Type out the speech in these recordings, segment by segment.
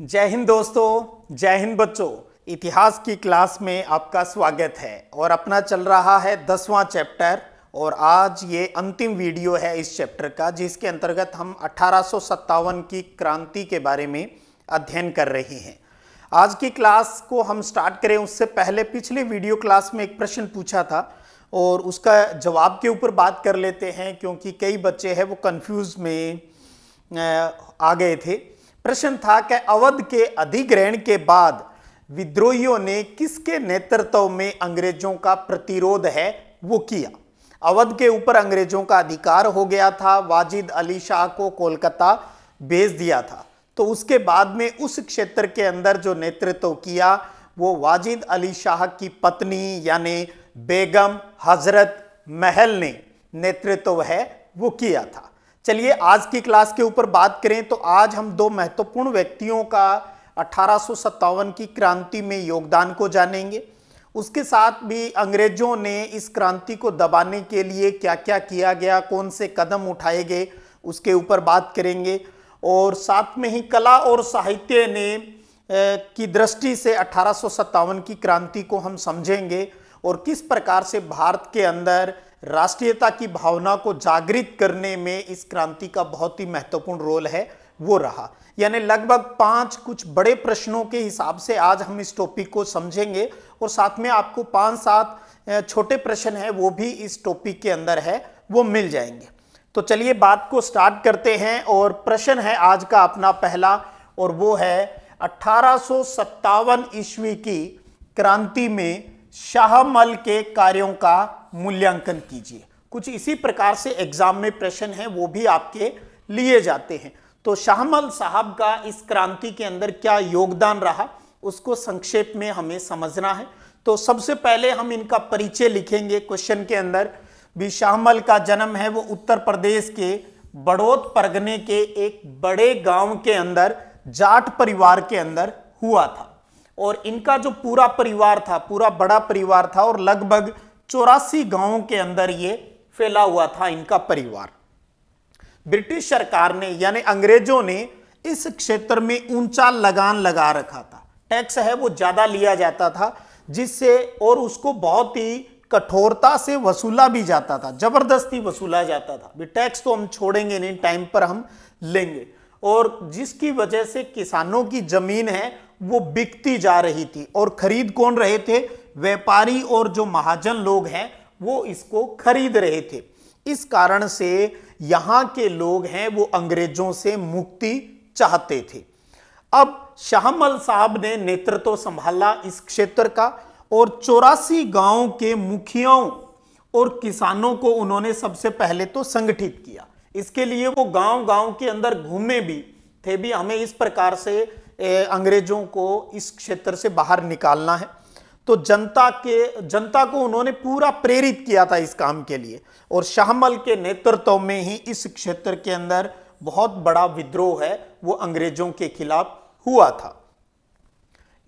जय हिंद दोस्तों जय हिंद बच्चों इतिहास की क्लास में आपका स्वागत है और अपना चल रहा है दसवां चैप्टर और आज ये अंतिम वीडियो है इस चैप्टर का जिसके अंतर्गत हम अठारह की क्रांति के बारे में अध्ययन कर रहे हैं आज की क्लास को हम स्टार्ट करें उससे पहले पिछले वीडियो क्लास में एक प्रश्न पूछा था और उसका जवाब के ऊपर बात कर लेते हैं क्योंकि कई बच्चे हैं वो कन्फ्यूज़ में आ गए थे प्रश्न था कि अवध के अधिग्रहण के बाद विद्रोहियों ने किसके नेतृत्व में अंग्रेजों का प्रतिरोध है वो किया अवध के ऊपर अंग्रेजों का अधिकार हो गया था वाजिद अली शाह को कोलकाता भेज दिया था तो उसके बाद में उस क्षेत्र के अंदर जो नेतृत्व किया वो वाजिद अली शाह की पत्नी यानी बेगम हजरत महल ने नेतृत्व है वो किया था चलिए आज की क्लास के ऊपर बात करें तो आज हम दो महत्वपूर्ण व्यक्तियों का अठारह की क्रांति में योगदान को जानेंगे उसके साथ भी अंग्रेजों ने इस क्रांति को दबाने के लिए क्या क्या किया गया कौन से कदम उठाए गए उसके ऊपर बात करेंगे और साथ में ही कला और साहित्य ने की दृष्टि से अठारह की क्रांति को हम समझेंगे और किस प्रकार से भारत के अंदर राष्ट्रीयता की भावना को जागृत करने में इस क्रांति का बहुत ही महत्वपूर्ण रोल है वो रहा यानी लगभग पांच कुछ बड़े प्रश्नों के हिसाब से आज हम इस टॉपिक को समझेंगे और साथ में आपको पांच सात छोटे प्रश्न हैं वो भी इस टॉपिक के अंदर है वो मिल जाएंगे तो चलिए बात को स्टार्ट करते हैं और प्रश्न है आज का अपना पहला और वो है अठारह ईस्वी की क्रांति में शाहमल के कार्यों का मूल्यांकन कीजिए कुछ इसी प्रकार से एग्जाम में प्रश्न है वो भी आपके लिए जाते हैं तो शाहमल साहब का इस क्रांति के अंदर क्या योगदान रहा उसको संक्षेप में हमें समझना है तो सबसे पहले हम इनका परिचय लिखेंगे क्वेश्चन के अंदर भी शाहमल का जन्म है वो उत्तर प्रदेश के बड़ोत परगने के एक बड़े गांव के अंदर जाट परिवार के अंदर हुआ था और इनका जो पूरा परिवार था पूरा बड़ा परिवार था और लगभग चौरासी गांवों के अंदर ये फैला हुआ था इनका परिवार ब्रिटिश सरकार ने यानी अंग्रेजों ने इस क्षेत्र में ऊंचा लगान लगा रखा था टैक्स है वो ज़्यादा लिया जाता था जिससे और उसको बहुत ही कठोरता से वसूला भी जाता था जबरदस्ती वसूला जाता था भी टैक्स तो हम छोड़ेंगे नहीं टाइम पर हम लेंगे और जिसकी वजह से किसानों की ज़मीन है वो बिकती जा रही थी और खरीद कौन रहे थे व्यापारी और जो महाजन लोग हैं वो इसको खरीद रहे थे इस कारण से यहां के लोग हैं वो अंग्रेजों से मुक्ति चाहते थे अब शाहमल साहब ने नेतृत्व संभाला इस क्षेत्र का और चौरासी गांव के मुखियाओं और किसानों को उन्होंने सबसे पहले तो संगठित किया इसके लिए वो गांव गांव के अंदर घूमे भी थे भी हमें इस प्रकार से अंग्रेजों को इस क्षेत्र से बाहर निकालना है तो जनता के जनता को उन्होंने पूरा प्रेरित किया था इस काम के लिए और शाहमल के नेतृत्व में ही इस क्षेत्र के अंदर बहुत बड़ा विद्रोह है वो अंग्रेजों के खिलाफ हुआ था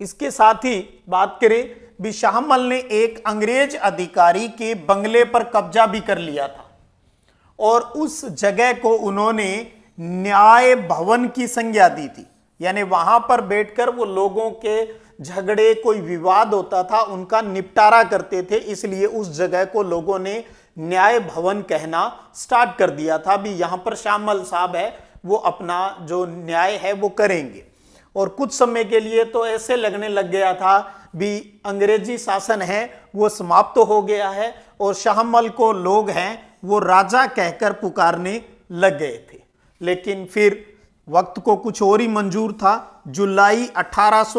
इसके साथ ही बात करें भी शाहमल ने एक अंग्रेज अधिकारी के बंगले पर कब्जा भी कर लिया था और उस जगह को उन्होंने न्याय भवन की संज्ञा दी थी यानी वहां पर बैठकर वो लोगों के झगड़े कोई विवाद होता था उनका निपटारा करते थे इसलिए उस जगह को लोगों ने न्याय भवन कहना स्टार्ट कर दिया था भी यहाँ पर श्यामल साहब है वो अपना जो न्याय है वो करेंगे और कुछ समय के लिए तो ऐसे लगने लग गया था भी अंग्रेजी शासन है वो समाप्त तो हो गया है और शाहमल को लोग हैं वो राजा कहकर पुकारने लग गए थे लेकिन फिर वक्त को कुछ और ही मंजूर था जुलाई अठारह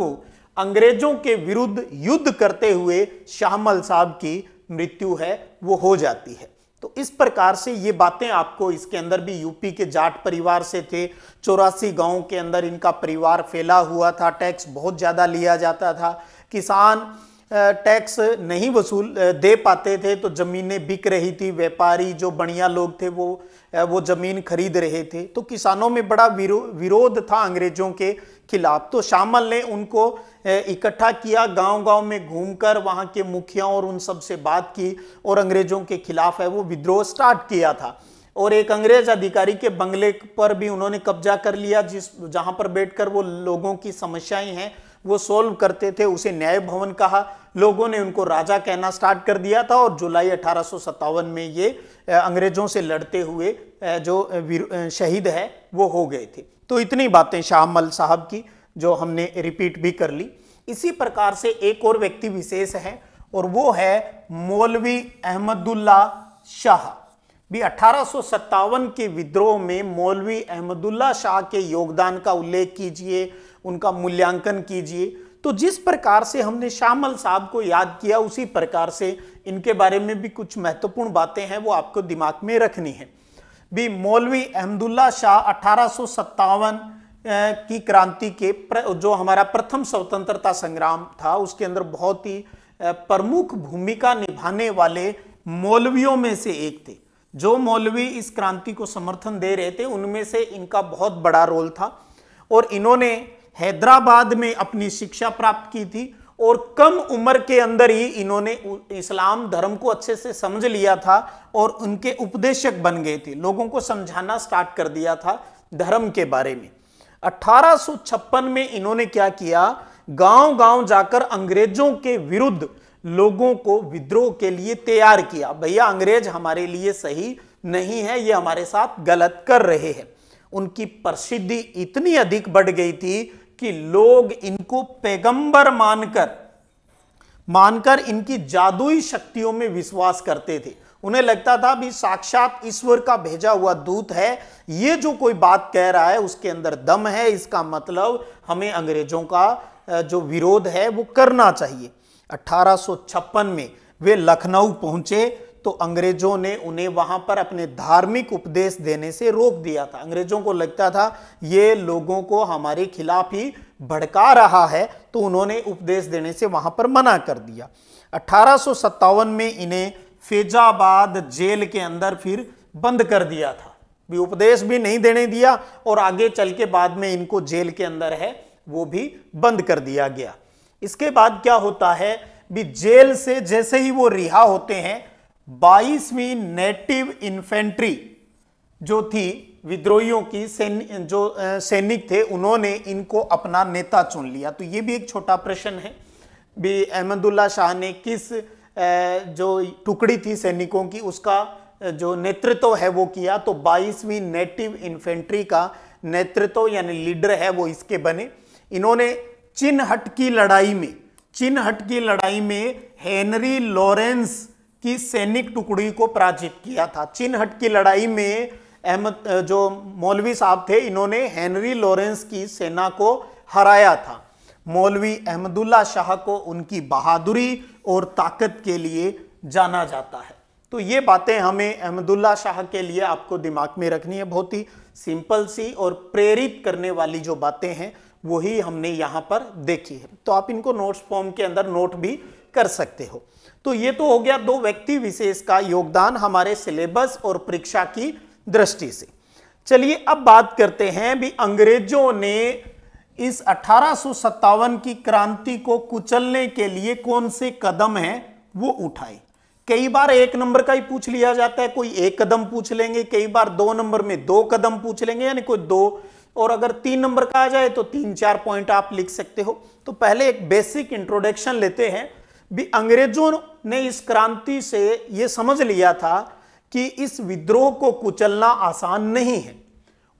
को अंग्रेजों के विरुद्ध युद्ध करते हुए शाहमल साहब की मृत्यु है वो हो जाती है तो इस प्रकार से ये बातें आपको इसके अंदर भी यूपी के जाट परिवार से थे चौरासी गांव के अंदर इनका परिवार फैला हुआ था टैक्स बहुत ज़्यादा लिया जाता था किसान टैक्स नहीं वसूल दे पाते थे तो ज़मीनें बिक रही थी व्यापारी जो बढ़िया लोग थे वो वो ज़मीन खरीद रहे थे तो किसानों में बड़ा विरो, विरोध था अंग्रेज़ों के खिलाफ तो शामल ने उनको इकट्ठा किया गांव-गांव में घूमकर वहाँ के मुखियाओं और उन सब से बात की और अंग्रेज़ों के खिलाफ है वो विद्रोह स्टार्ट किया था और एक अंग्रेज अधिकारी के बंगले पर भी उन्होंने कब्जा कर लिया जिस जहाँ पर बैठकर वो लोगों की समस्याएं हैं वो सोल्व करते थे उसे न्याय भवन कहा लोगों ने उनको राजा कहना स्टार्ट कर दिया था और जुलाई अठारह में ये अंग्रेजों से लड़ते हुए जो शहीद है वो हो गए थे तो इतनी बातें शाहमल साहब की जो हमने रिपीट भी कर ली इसी प्रकार से एक और व्यक्ति विशेष है और वो है मौलवी अहमदुल्ला शाह भी अठारह के विद्रोह में मौलवी अहमदुल्ला शाह के योगदान का उल्लेख कीजिए उनका मूल्यांकन कीजिए तो जिस प्रकार से हमने श्यामल साहब को याद किया उसी प्रकार से इनके बारे में भी कुछ महत्वपूर्ण बातें हैं वो आपको दिमाग में रखनी है भी मौलवी अहमदुल्ला शाह अठारह की क्रांति के जो हमारा प्रथम स्वतंत्रता संग्राम था उसके अंदर बहुत ही प्रमुख भूमिका निभाने वाले मौलवियों में से एक थे जो मौलवी इस क्रांति को समर्थन दे रहे थे उनमें से इनका बहुत बड़ा रोल था और इन्होंने हैदराबाद में अपनी शिक्षा प्राप्त की थी और कम उम्र के अंदर ही इन्होंने इस्लाम धर्म को अच्छे से समझ लिया था और उनके उपदेशक बन गए थे लोगों को समझाना स्टार्ट कर दिया था धर्म के बारे में 1856 में इन्होंने क्या किया गांव-गांव जाकर अंग्रेजों के विरुद्ध लोगों को विद्रोह के लिए तैयार किया भैया अंग्रेज हमारे लिए सही नहीं है ये हमारे साथ गलत कर रहे हैं उनकी प्रसिद्धि इतनी अधिक बढ़ गई थी कि लोग इनको पैगंबर मानकर मानकर इनकी जादुई शक्तियों में विश्वास करते थे उन्हें लगता था भी साक्षात ईश्वर का भेजा हुआ दूत है ये जो कोई बात कह रहा है उसके अंदर दम है इसका मतलब हमें अंग्रेजों का जो विरोध है वो करना चाहिए 1856 में वे लखनऊ पहुंचे तो अंग्रेजों ने उन्हें वहां पर अपने धार्मिक उपदेश देने से रोक दिया था अंग्रेजों को लगता था ये लोगों को हमारे खिलाफ ही भड़का रहा है तो उन्होंने उपदेश देने से वहां पर मना कर दिया अठारह में इन्हें फैजाबाद जेल के अंदर फिर बंद कर दिया था भी उपदेश भी नहीं देने दिया और आगे चल के बाद में इनको जेल के अंदर है वो भी बंद कर दिया गया इसके बाद क्या होता है भी जेल से जैसे ही वो रिहा होते हैं बाईसवीं नेटिव इन्फेंट्री जो थी विद्रोहियों की सैन जो सैनिक थे उन्होंने इनको अपना नेता चुन लिया तो ये भी एक छोटा प्रश्न है भी अहमदुल्ला शाह ने किस जो टुकड़ी थी सैनिकों की उसका जो नेतृत्व है वो किया तो 22वीं नेटिव इन्फेंट्री का नेतृत्व यानी लीडर है वो इसके बने इन्होंने चिन्हट की लड़ाई में चिन्हट की लड़ाई में हेनरी लॉरेंस की सैनिक टुकड़ी को पराजित किया था हट की लड़ाई में अहमद जो मौलवी साहब थे इन्होंने हेनरी लॉरेंस की सेना को हराया था मौलवी अहमदुल्ला शाह को उनकी बहादुरी और ताकत के लिए जाना जाता है तो ये बातें हमें अहमदुल्ला शाह के लिए आपको दिमाग में रखनी है बहुत ही सिंपल सी और प्रेरित करने वाली जो बातें हैं वही हमने यहाँ पर देखी है तो आप इनको नोट्स फॉर्म के अंदर नोट भी कर सकते हो तो ये तो हो गया दो व्यक्ति विशेष का योगदान हमारे सिलेबस और परीक्षा की दृष्टि से चलिए अब बात करते हैं भी अंग्रेजों ने इस अठारह की क्रांति को कुचलने के लिए कौन से कदम हैं वो उठाए कई बार एक नंबर का ही पूछ लिया जाता है कोई एक कदम पूछ लेंगे कई बार दो नंबर में दो कदम पूछ लेंगे यानी कोई दो और अगर तीन नंबर का आ जाए तो तीन चार पॉइंट आप लिख सकते हो तो पहले एक बेसिक इंट्रोडक्शन लेते हैं भी अंग्रेजों ने इस क्रांति से यह समझ लिया था कि इस विद्रोह को कुचलना आसान नहीं है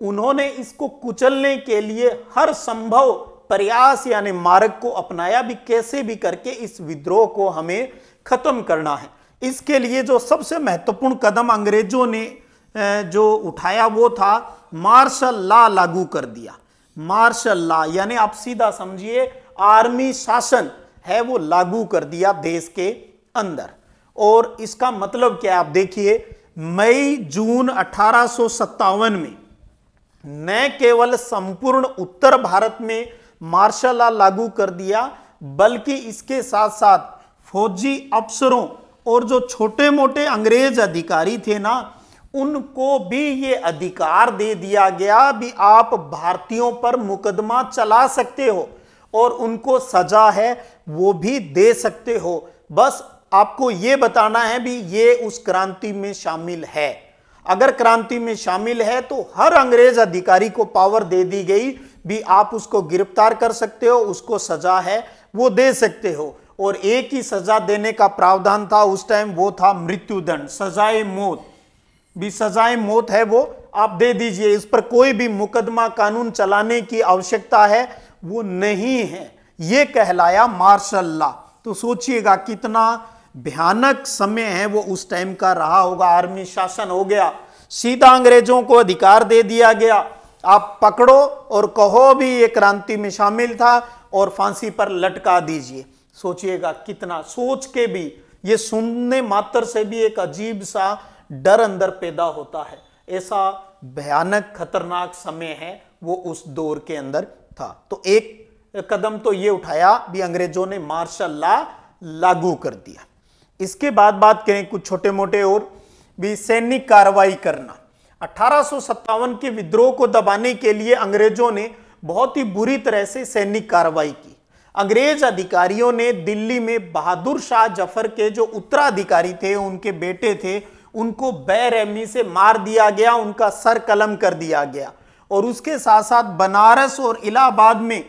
उन्होंने इसको कुचलने के लिए हर संभव प्रयास यानी मार्ग को अपनाया भी कैसे भी करके इस विद्रोह को हमें खत्म करना है इसके लिए जो सबसे महत्वपूर्ण कदम अंग्रेजों ने जो उठाया वो था मार्शल ला लागू कर दिया मार्शल ला यानी आप सीधा समझिए आर्मी शासन है वो लागू कर दिया देश के अंदर और इसका मतलब क्या आप देखिए मई जून अठारह में न केवल संपूर्ण उत्तर भारत में मार्शल लॉ लागू कर दिया बल्कि इसके साथ साथ फौजी अफसरों और जो छोटे मोटे अंग्रेज अधिकारी थे ना उनको भी ये अधिकार दे दिया गया भी आप भारतीयों पर मुकदमा चला सकते हो और उनको सजा है वो भी दे सकते हो बस आपको ये बताना है भी ये उस क्रांति में शामिल है अगर क्रांति में शामिल है तो हर अंग्रेज अधिकारी को पावर दे दी गई भी आप उसको गिरफ्तार कर सकते हो उसको सजा है वो दे सकते हो और एक ही सजा देने का प्रावधान था उस टाइम वो था मृत्युदंड सजाए मौत भी सजाए मौत है वो आप दे दीजिए इस पर कोई भी मुकदमा कानून चलाने की आवश्यकता है वो नहीं है ये कहलाया मार्शल तो सोचिएगा कितना भयानक समय है वो उस टाइम का रहा होगा आर्मी शासन हो गया सीधा अंग्रेजों को अधिकार दे दिया गया आप पकड़ो और कहो भी ये क्रांति में शामिल था और फांसी पर लटका दीजिए सोचिएगा कितना सोच के भी ये सुनने मात्र से भी एक अजीब सा डर अंदर पैदा होता है ऐसा भयानक खतरनाक समय है वो उस दौर के अंदर था तो एक कदम तो ये उठाया भी अंग्रेजों ने मार्शल ला लागू कर दिया इसके बाद बात करें कुछ छोटे मोटे और भी सैनिक कार्रवाई करना अठारह के विद्रोह को दबाने के लिए अंग्रेजों ने बहुत ही बुरी तरह से सैनिक कार्रवाई की अंग्रेज अधिकारियों ने दिल्ली में बहादुर शाह जफर के जो उत्तराधिकारी थे उनके बेटे थे उनको बैरहमी से मार दिया गया उनका सर कलम कर दिया गया और उसके साथ साथ बनारस और इलाहाबाद में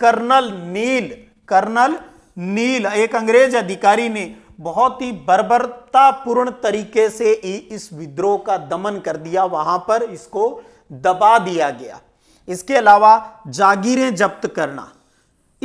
कर्नल नील कर्नल नील एक अंग्रेज अधिकारी ने बहुत ही बर्बरतापूर्ण तरीके से इस विद्रोह का दमन कर दिया वहां पर इसको दबा दिया गया इसके अलावा जागीरें जब्त करना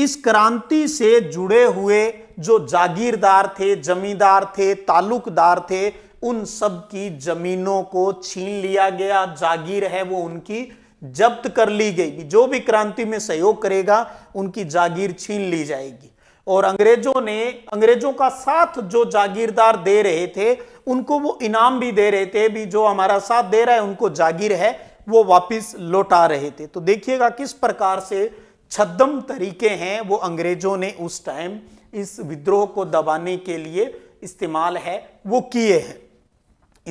इस क्रांति से जुड़े हुए जो जागीरदार थे जमींदार थे ताल्लुकदार थे उन सब की जमीनों को छीन लिया गया जागीर है वो उनकी जब्त कर ली गई जो भी क्रांति में सहयोग करेगा उनकी जागीर छीन ली जाएगी और अंग्रेजों ने अंग्रेजों का साथ जो जागीरदार दे रहे थे उनको वो इनाम भी दे रहे थे भी जो हमारा साथ दे रहा है उनको जागीर है वो वापस लौटा रहे थे तो देखिएगा किस प्रकार से छदम तरीके हैं वो अंग्रेजों ने उस टाइम इस विद्रोह को दबाने के लिए इस्तेमाल है वो किए हैं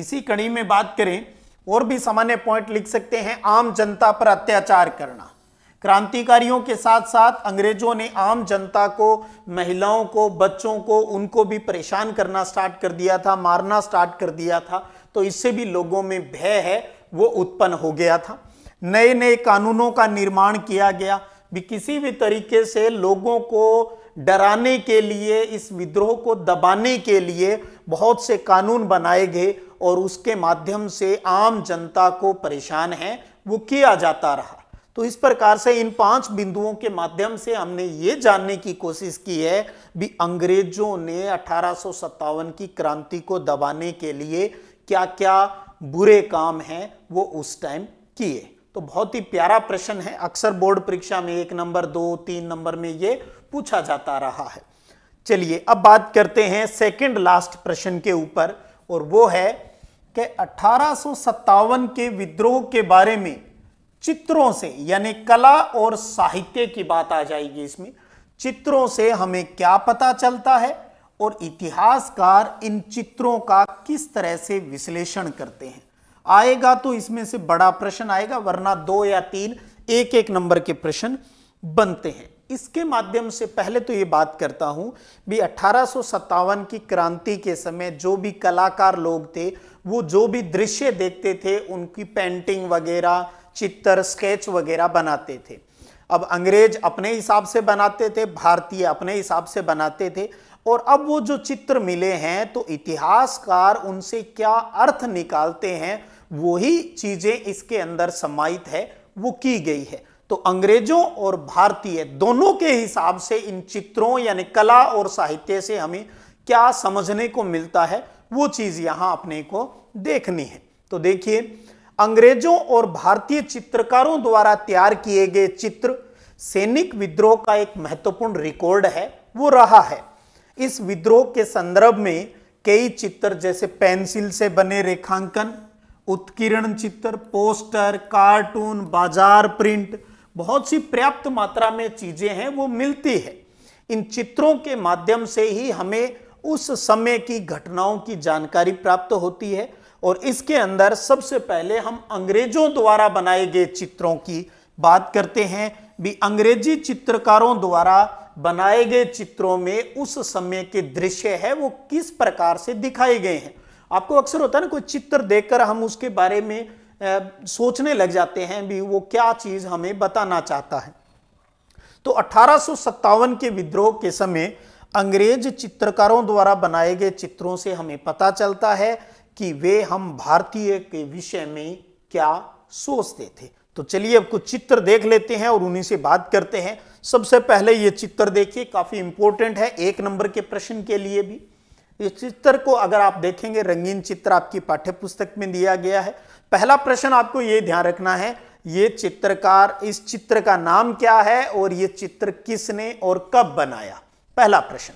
इसी कड़ी में बात करें और भी सामान्य पॉइंट लिख सकते हैं आम जनता पर अत्याचार करना क्रांतिकारियों के साथ साथ अंग्रेजों ने आम जनता को महिलाओं को बच्चों को उनको भी परेशान करना स्टार्ट कर दिया था मारना स्टार्ट कर दिया था तो इससे भी लोगों में भय है वो उत्पन्न हो गया था नए नए कानूनों का निर्माण किया गया भी किसी भी तरीके से लोगों को डराने के लिए इस विद्रोह को दबाने के लिए बहुत से कानून बनाए गए और उसके माध्यम से आम जनता को परेशान है वो किया जाता रहा तो इस प्रकार से इन पांच बिंदुओं के माध्यम से हमने ये जानने की कोशिश की है भी अंग्रेजों ने अठारह की क्रांति को दबाने के लिए क्या क्या बुरे काम हैं वो उस टाइम किए तो बहुत ही प्यारा प्रश्न है अक्सर बोर्ड परीक्षा में एक नंबर दो तीन नंबर में ये पूछा जाता रहा है चलिए अब बात करते हैं सेकंड लास्ट प्रश्न के ऊपर और वो है कि अठारह के विद्रोह के बारे में चित्रों से यानी कला और साहित्य की बात आ जाएगी इसमें चित्रों से हमें क्या पता चलता है और इतिहासकार इन चित्रों का किस तरह से विश्लेषण करते हैं आएगा तो इसमें से बड़ा प्रश्न आएगा वरना दो या तीन एक एक नंबर के प्रश्न बनते हैं इसके माध्यम से पहले तो ये बात करता हूं भी अठारह की क्रांति के समय जो भी कलाकार लोग थे वो जो भी दृश्य देखते थे उनकी पेंटिंग वगैरह चित्र स्केच वगैरह बनाते थे अब अंग्रेज अपने हिसाब से बनाते थे भारतीय अपने हिसाब से बनाते थे और अब वो जो चित्र मिले हैं तो इतिहासकार उनसे क्या अर्थ निकालते हैं वही चीज़ें इसके अंदर समाहित है वो की गई है तो अंग्रेजों और भारतीय दोनों के हिसाब से इन चित्रों यानी कला और साहित्य से हमें क्या समझने को मिलता है वो चीज यहां अपने को देखनी है तो देखिए अंग्रेजों और भारतीय चित्रकारों द्वारा तैयार किए गए चित्र सैनिक विद्रोह का एक महत्वपूर्ण रिकॉर्ड है वो रहा है इस विद्रोह के संदर्भ में कई चित्र जैसे पेंसिल से बने रेखांकन उत्कीर्ण चित्र पोस्टर कार्टून बाजार प्रिंट बहुत सी पर्याप्त मात्रा में चीजें हैं वो मिलती है इन चित्रों के माध्यम से ही हमें उस समय की घटनाओं की जानकारी प्राप्त होती है और इसके अंदर सबसे पहले हम अंग्रेजों द्वारा बनाए गए चित्रों की बात करते हैं भी अंग्रेजी चित्रकारों द्वारा बनाए गए चित्रों में उस समय के दृश्य है वो किस प्रकार से दिखाए गए हैं आपको अक्सर होता है ना कोई चित्र देखकर हम उसके बारे में सोचने लग जाते हैं भी वो क्या चीज़ हमें बताना चाहता है तो अठारह के विद्रोह के समय अंग्रेज चित्रकारों द्वारा बनाए गए चित्रों से हमें पता चलता है कि वे हम भारतीय के विषय में क्या सोचते थे तो चलिए अब कुछ चित्र देख लेते हैं और उन्हीं से बात करते हैं सबसे पहले ये चित्र देखिए काफ़ी इंपॉर्टेंट है एक नंबर के प्रश्न के लिए भी इस चित्र को अगर आप देखेंगे रंगीन चित्र आपकी पाठ्य पुस्तक में दिया गया है पहला प्रश्न आपको ये ध्यान रखना है ये चित्रकार इस चित्र का नाम क्या है और ये चित्र किसने और कब बनाया पहला प्रश्न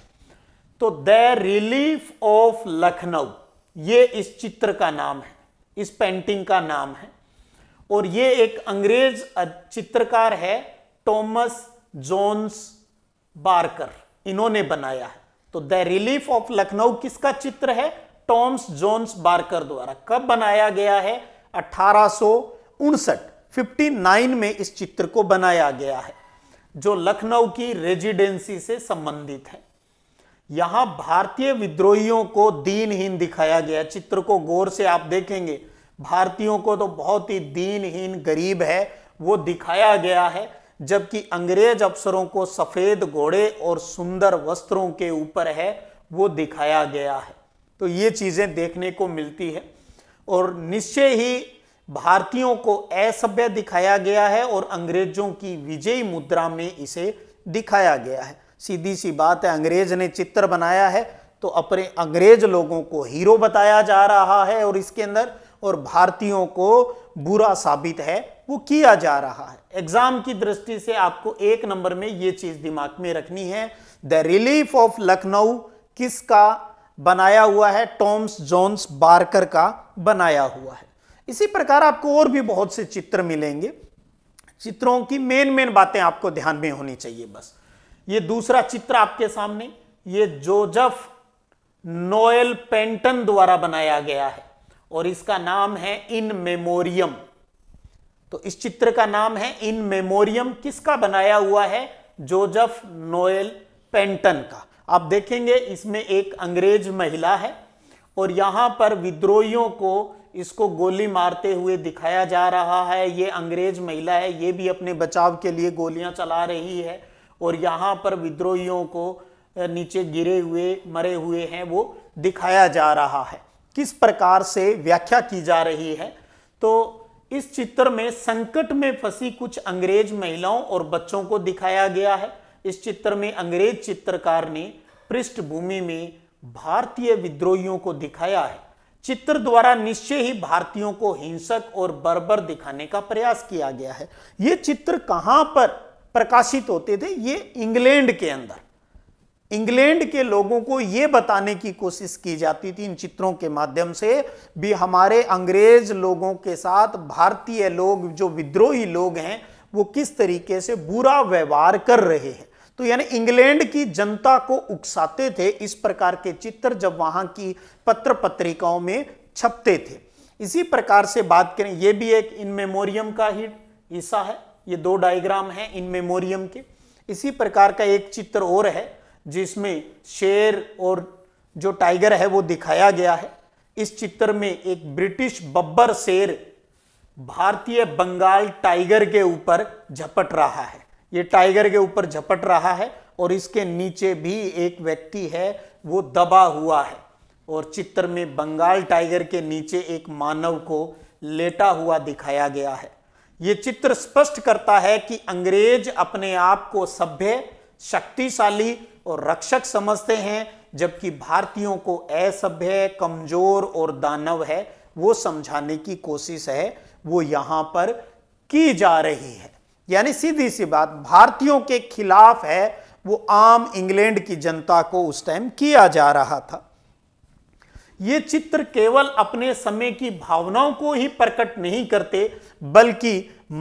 तो द रिलीफ ऑफ लखनऊ ये इस चित्र का नाम है इस पेंटिंग का नाम है और ये एक अंग्रेज चित्रकार है टॉमस जोन्स बारकर इन्होंने बनाया है तो द रिलीफ ऑफ लखनऊ किसका चित्र है टॉम्स जोन्स बारकर द्वारा कब बनाया गया है अठारह 59 में इस चित्र को बनाया गया है जो लखनऊ की रेजिडेंसी से संबंधित है यहां भारतीय विद्रोहियों को दीनहीन दिखाया गया चित्र को गौर से आप देखेंगे भारतीयों को तो बहुत ही दीनहीन गरीब है वो दिखाया गया है जबकि अंग्रेज अफसरों को सफेद घोड़े और सुंदर वस्त्रों के ऊपर है वो दिखाया गया है तो ये चीजें देखने को मिलती है और निश्चय ही भारतीयों को असभ्य दिखाया गया है और अंग्रेजों की विजयी मुद्रा में इसे दिखाया गया है सीधी सी बात है अंग्रेज ने चित्र बनाया है तो अपने अंग्रेज लोगों को हीरो बताया जा रहा है और इसके अंदर और भारतीयों को बुरा साबित है वो किया जा रहा है एग्जाम की दृष्टि से आपको एक नंबर में ये चीज दिमाग में रखनी है द रिलीफ ऑफ लखनऊ किसका बनाया हुआ है टॉम्स जोन्स बार्कर का बनाया हुआ है इसी प्रकार आपको और भी बहुत से चित्र मिलेंगे चित्रों की मेन मेन बातें आपको ध्यान में होनी चाहिए बस ये दूसरा चित्र आपके सामने ये जोजफ नोएल पेंटन द्वारा बनाया गया है और इसका नाम है इन मेमोरियम तो इस चित्र का नाम है इन मेमोरियम किसका बनाया हुआ है जोजफ नोएल पेंटन का आप देखेंगे इसमें एक अंग्रेज महिला है और यहाँ पर विद्रोहियों को इसको गोली मारते हुए दिखाया जा रहा है ये अंग्रेज महिला है ये भी अपने बचाव के लिए गोलियां चला रही है और यहाँ पर विद्रोहियों को नीचे गिरे हुए मरे हुए हैं वो दिखाया जा रहा है किस प्रकार से व्याख्या की जा रही है तो इस चित्र में संकट में फंसी कुछ अंग्रेज महिलाओं और बच्चों को दिखाया गया है इस चित्र में अंग्रेज चित्रकार ने पृष्ठभूमि में भारतीय विद्रोहियों को दिखाया है चित्र द्वारा निश्चय ही भारतीयों को हिंसक और बर्बर दिखाने का प्रयास किया गया है ये चित्र कहां पर प्रकाशित होते थे ये इंग्लैंड के अंदर इंग्लैंड के लोगों को यह बताने की कोशिश की जाती थी इन चित्रों के माध्यम से भी हमारे अंग्रेज लोगों के साथ भारतीय लोग जो विद्रोही लोग हैं वो किस तरीके से बुरा व्यवहार कर रहे हैं तो यानी इंग्लैंड की जनता को उकसाते थे इस प्रकार के चित्र जब वहां की पत्र पत्रिकाओं में छपते थे इसी प्रकार से बात करें यह भी एक इन मेमोरियम का ही हिस्सा है ये दो डायग्राम है इन मेमोरियम के इसी प्रकार का एक चित्र और है जिसमें शेर और जो टाइगर है वो दिखाया गया है इस चित्र में एक ब्रिटिश बब्बर शेर भारतीय बंगाल टाइगर के ऊपर झपट रहा है ये टाइगर के ऊपर झपट रहा है और इसके नीचे भी एक व्यक्ति है वो दबा हुआ है और चित्र में बंगाल टाइगर के नीचे एक मानव को लेटा हुआ दिखाया गया है ये चित्र स्पष्ट करता है कि अंग्रेज अपने आप को सभ्य शक्तिशाली और रक्षक समझते हैं जबकि भारतीयों को असभ्य कमजोर और दानव है वो समझाने की कोशिश है वो यहाँ पर की जा रही है यानी सीधी सी बात भारतीयों के खिलाफ है वो आम इंग्लैंड की जनता को उस टाइम किया जा रहा था ये चित्र केवल अपने समय की भावनाओं को ही प्रकट नहीं करते बल्कि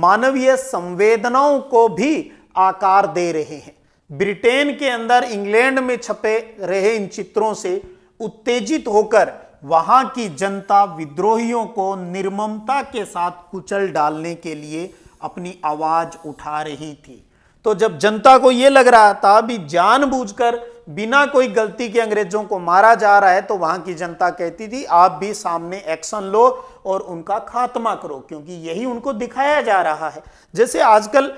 मानवीय संवेदनाओं को भी आकार दे रहे हैं ब्रिटेन के अंदर इंग्लैंड में छपे रहे इन चित्रों से उत्तेजित होकर वहां की जनता विद्रोहियों को निर्ममता के साथ कुचल डालने के लिए अपनी आवाज उठा रही थी तो जब जनता को यह लग रहा था भी जानबूझकर बिना कोई गलती के अंग्रेजों को मारा जा रहा है तो वहां की जनता कहती थी आप भी सामने एक्शन लो और उनका खात्मा करो क्योंकि यही उनको दिखाया जा रहा है जैसे आजकल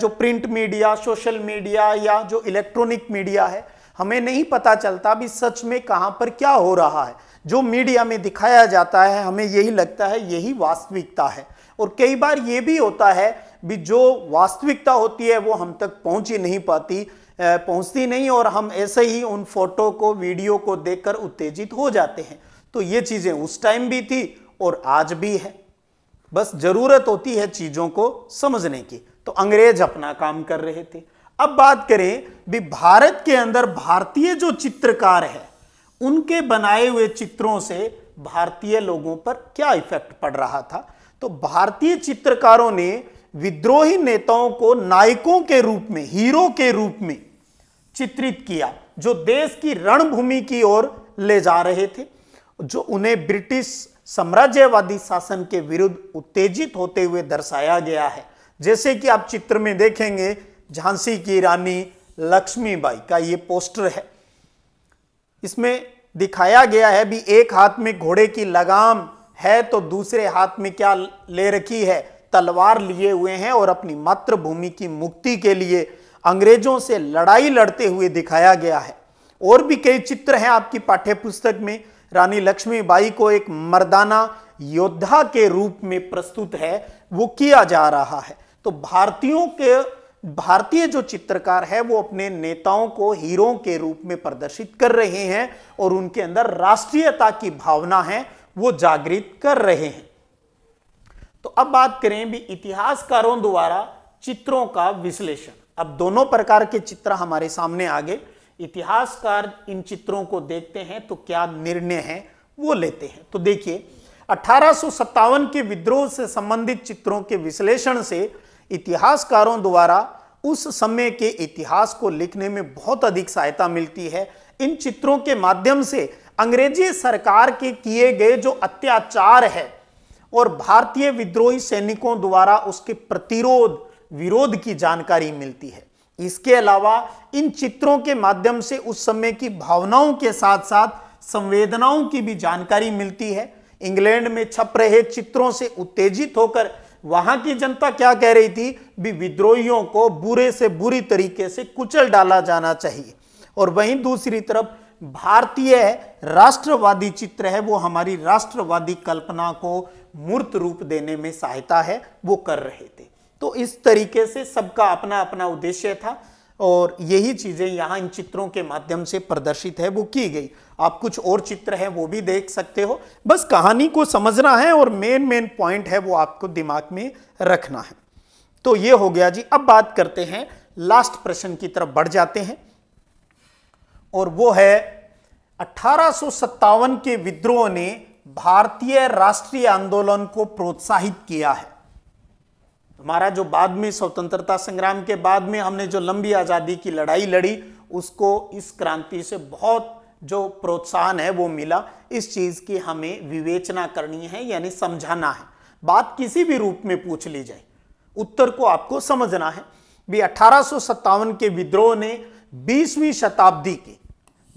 जो प्रिंट मीडिया सोशल मीडिया या जो इलेक्ट्रॉनिक मीडिया है हमें नहीं पता चलता भी सच में कहां पर क्या हो रहा है जो मीडिया में दिखाया जाता है हमें यही लगता है यही वास्तविकता है और कई बार ये भी होता है भी जो वास्तविकता होती है वो हम तक पहुंच ही नहीं पाती पहुंचती नहीं और हम ऐसे ही उन फोटो को वीडियो को देखकर उत्तेजित हो जाते हैं तो ये चीज़ें उस टाइम भी थी और आज भी है बस ज़रूरत होती है चीज़ों को समझने की तो अंग्रेज अपना काम कर रहे थे अब बात करें भी भारत के अंदर भारतीय जो चित्रकार है उनके बनाए हुए चित्रों से भारतीय लोगों पर क्या इफेक्ट पड़ रहा था तो भारतीय चित्रकारों ने विद्रोही नेताओं को नायकों के रूप में हीरो के रूप में चित्रित किया जो देश की रणभूमि की ओर ले जा रहे थे जो उन्हें ब्रिटिश साम्राज्यवादी शासन के विरुद्ध उत्तेजित होते हुए दर्शाया गया है जैसे कि आप चित्र में देखेंगे झांसी की रानी लक्ष्मीबाई का ये पोस्टर है इसमें दिखाया गया है भी एक हाथ में घोड़े की लगाम है तो दूसरे हाथ में क्या ले रखी है तलवार लिए हुए हैं और अपनी मातृभूमि की मुक्ति के लिए अंग्रेजों से लड़ाई लड़ते हुए दिखाया गया है और भी कई चित्र हैं आपकी पाठ्य पुस्तक में रानी लक्ष्मीबाई को एक मर्दाना योद्धा के रूप में प्रस्तुत है वो किया जा रहा है तो भारतीयों के भारतीय जो चित्रकार है वो अपने नेताओं को हीरो के रूप में प्रदर्शित कर रहे हैं और उनके अंदर राष्ट्रीयता की भावना है वो जागृत कर रहे हैं तो अब बात करें भी इतिहासकारों द्वारा चित्रों का विश्लेषण अब दोनों प्रकार के चित्र हमारे सामने आ गए इतिहासकार इन चित्रों को देखते हैं तो क्या निर्णय है वो लेते हैं तो देखिए अठारह के विद्रोह से संबंधित चित्रों के विश्लेषण से इतिहासकारों द्वारा उस समय के इतिहास को लिखने में बहुत अधिक सहायता मिलती है इन चित्रों के माध्यम से अंग्रेजी सरकार के किए गए जो अत्याचार है और भारतीय विद्रोही सैनिकों द्वारा उसके प्रतिरोध विरोध की जानकारी मिलती है इसके अलावा इन चित्रों के माध्यम से उस समय की भावनाओं के साथ साथ संवेदनाओं की भी जानकारी मिलती है इंग्लैंड में छप रहे चित्रों से उत्तेजित होकर वहां की जनता क्या कह रही थी भी विद्रोहियों को बुरे से बुरी तरीके से कुचल डाला जाना चाहिए और वहीं दूसरी तरफ भारतीय राष्ट्रवादी चित्र है वो हमारी राष्ट्रवादी कल्पना को मूर्त रूप देने में सहायता है वो कर रहे थे तो इस तरीके से सबका अपना अपना उद्देश्य था और यही चीज़ें यहाँ इन चित्रों के माध्यम से प्रदर्शित है वो की गई आप कुछ और चित्र हैं वो भी देख सकते हो बस कहानी को समझना है और मेन मेन पॉइंट है वो आपको दिमाग में रखना है तो ये हो गया जी अब बात करते हैं लास्ट प्रश्न की तरफ बढ़ जाते हैं और वो है अठारह के विद्रोह ने भारतीय राष्ट्रीय आंदोलन को प्रोत्साहित किया है हमारा जो बाद में स्वतंत्रता संग्राम के बाद में हमने जो लंबी आज़ादी की लड़ाई लड़ी उसको इस क्रांति से बहुत जो प्रोत्साहन है वो मिला इस चीज़ की हमें विवेचना करनी है यानी समझाना है बात किसी भी रूप में पूछ ली जाए उत्तर को आपको समझना है भी अठारह के विद्रोह ने 20वीं शताब्दी के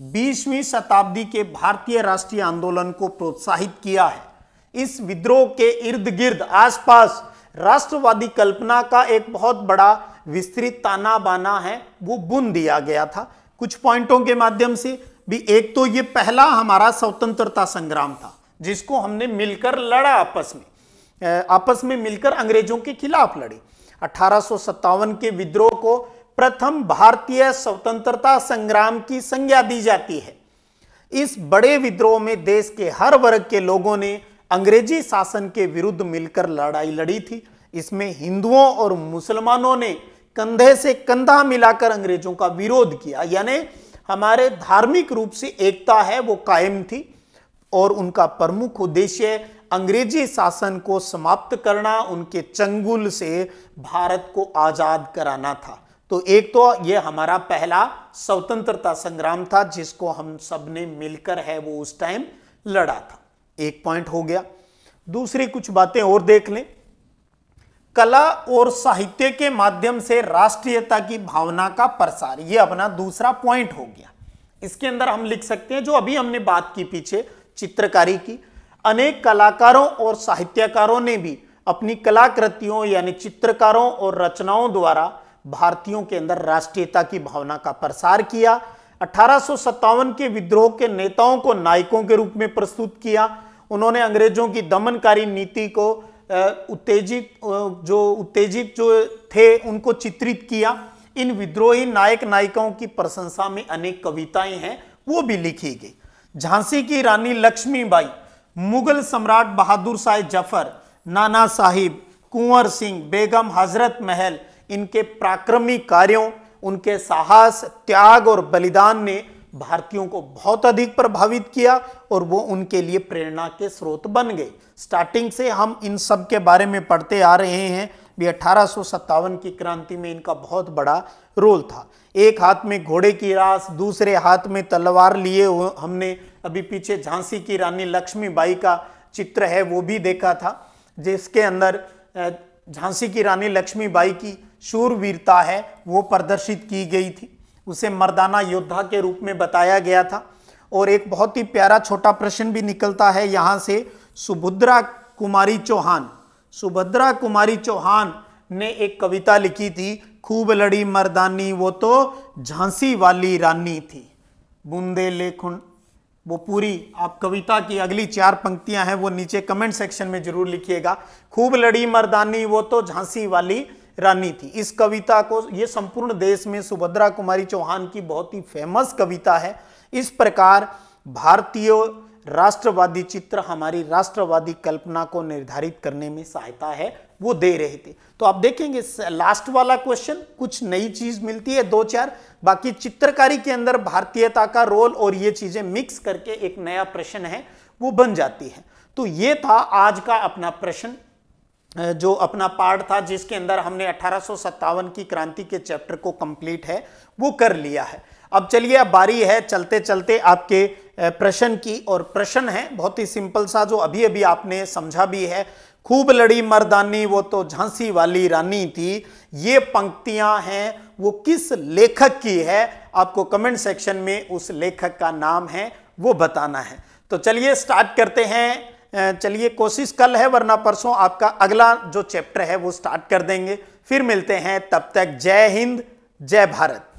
बीसवीं शताब्दी के भारतीय राष्ट्रीय आंदोलन को प्रोत्साहित किया है इस विद्रोह के इर्द गिर्द आसपास राष्ट्रवादी कल्पना का एक बहुत बड़ा विस्तृत ताना बाना है वो बुन दिया गया था कुछ पॉइंटों के माध्यम से भी एक तो ये पहला हमारा स्वतंत्रता संग्राम था जिसको हमने मिलकर लड़ा आपस में आपस में मिलकर अंग्रेजों के खिलाफ लड़े अठारह के विद्रोह को प्रथम भारतीय स्वतंत्रता संग्राम की संज्ञा दी जाती है इस बड़े विद्रोह में देश के हर वर्ग के लोगों ने अंग्रेजी शासन के विरुद्ध मिलकर लड़ाई लड़ी थी इसमें हिंदुओं और मुसलमानों ने कंधे से कंधा मिलाकर अंग्रेजों का विरोध किया यानी हमारे धार्मिक रूप से एकता है वो कायम थी और उनका प्रमुख उद्देश्य अंग्रेजी शासन को समाप्त करना उनके चंगुल से भारत को आज़ाद कराना था तो एक तो ये हमारा पहला स्वतंत्रता संग्राम था जिसको हम सबने मिलकर है वो उस टाइम लड़ा था एक पॉइंट हो गया दूसरी कुछ बातें और देख लें कला और साहित्य के माध्यम से राष्ट्रीयता की भावना का प्रसार ये अपना दूसरा पॉइंट हो गया इसके अंदर हम लिख सकते हैं जो अभी हमने बात की पीछे चित्रकारी की अनेक कलाकारों और साहित्यकारों ने भी अपनी कलाकृतियों यानी चित्रकारों और रचनाओं द्वारा भारतीयों के अंदर राष्ट्रीयता की भावना का प्रसार किया अठारह के विद्रोह के नेताओं को नायकों के रूप में प्रस्तुत किया उन्होंने अंग्रेजों की दमनकारी नीति को उत्तेजित जो उत्तेजित जो थे उनको चित्रित किया इन विद्रोही नायक नायिकाओं की प्रशंसा में अनेक कविताएं हैं वो भी लिखी गई झांसी की रानी लक्ष्मीबाई मुगल सम्राट बहादुर शाह जफर नाना साहिब कुंवर सिंह बेगम हजरत महल इनके पराक्रमी कार्यों उनके साहस त्याग और बलिदान ने भारतीयों को बहुत अधिक प्रभावित किया और वो उनके लिए प्रेरणा के स्रोत बन गए स्टार्टिंग से हम इन सब के बारे में पढ़ते आ रहे हैं भी अठारह की क्रांति में इनका बहुत बड़ा रोल था एक हाथ में घोड़े की रास दूसरे हाथ में तलवार लिए हमने अभी पीछे झांसी की रानी लक्ष्मीबाई का चित्र है वो भी देखा था जिसके अंदर झांसी की रानी लक्ष्मीबाई की शूरवीरता है वो प्रदर्शित की गई थी उसे मर्दाना योद्धा के रूप में बताया गया था और एक बहुत ही प्यारा छोटा प्रश्न भी निकलता है यहाँ से सुभद्रा कुमारी चौहान सुभद्रा कुमारी चौहान ने एक कविता लिखी थी खूब लड़ी मर्दानी वो तो झांसी वाली रानी थी बूंदे लेखुन वो पूरी आप कविता की अगली चार पंक्तियां हैं वो नीचे कमेंट सेक्शन में जरूर लिखिएगा खूब लड़ी मर्दानी वो तो झांसी वाली रानी थी इस कविता को ये संपूर्ण देश में सुभद्रा कुमारी चौहान की बहुत ही फेमस कविता है इस प्रकार भारतीय राष्ट्रवादी चित्र हमारी राष्ट्रवादी कल्पना को निर्धारित करने में सहायता है वो दे रहे थे तो आप देखेंगे लास्ट वाला क्वेश्चन कुछ नई चीज मिलती है दो चार बाकी चित्रकारी के अंदर भारतीयता का रोल और ये चीजें मिक्स करके एक नया प्रश्न है वो बन जाती है तो ये था आज का अपना प्रश्न जो अपना पार्ट था जिसके अंदर हमने अठारह की क्रांति के चैप्टर को कंप्लीट है वो कर लिया है अब चलिए अब बारी है चलते चलते आपके प्रश्न की और प्रश्न है बहुत ही सिंपल सा जो अभी अभी आपने समझा भी है खूब लड़ी मर्दानी वो तो झांसी वाली रानी थी ये पंक्तियां हैं वो किस लेखक की है आपको कमेंट सेक्शन में उस लेखक का नाम है वो बताना है तो चलिए स्टार्ट करते हैं चलिए कोशिश कल है वरना परसों आपका अगला जो चैप्टर है वो स्टार्ट कर देंगे फिर मिलते हैं तब तक जय हिंद जय भारत